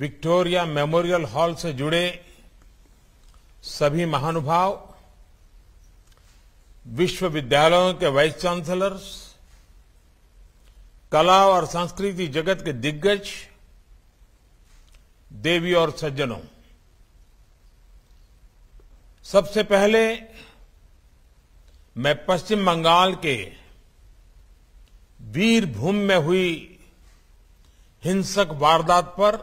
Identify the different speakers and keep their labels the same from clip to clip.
Speaker 1: Victoria memorial hall से जुड़े सभी महानुभाव विश्वविद्यालयों के वाइस चांसलर्स कला और संस्कृति जगत के दिग्गज देवी और सज्जनों सबसे पहले मैं पश्चिम बंगाल के वीरभूम में हुई हिंसक वारदात पर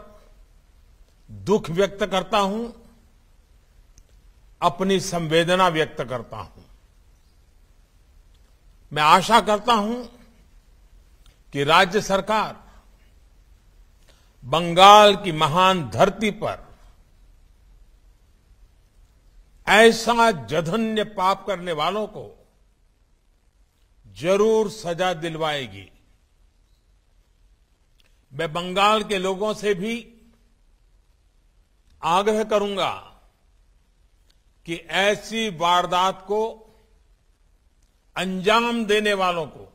Speaker 1: दुख व्यक्त करता हूं अपनी संवेदना व्यक्त करता हूं मैं आशा करता हूं कि राज्य सरकार बंगाल की महान धरती पर ऐसा जघन्य पाप करने वालों को जरूर सजा दिलवाएगी मैं बंगाल के लोगों से भी आग्रह करूंगा कि ऐसी वारदात को अंजाम देने वालों को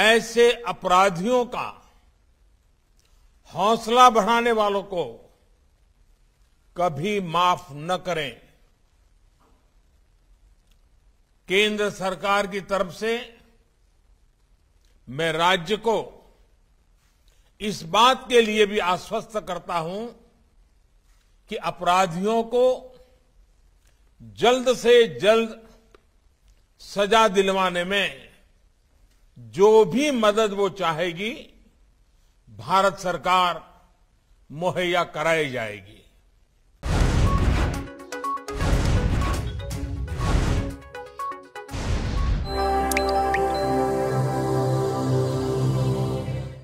Speaker 1: ऐसे अपराधियों का हौसला बढ़ाने वालों को कभी माफ न करें केंद्र सरकार की तरफ से मैं राज्य को इस बात के लिए भी आश्वस्त करता हूं कि अपराधियों को जल्द से जल्द सजा दिलवाने में जो भी मदद वो चाहेगी भारत सरकार मुहैया कराई जाएगी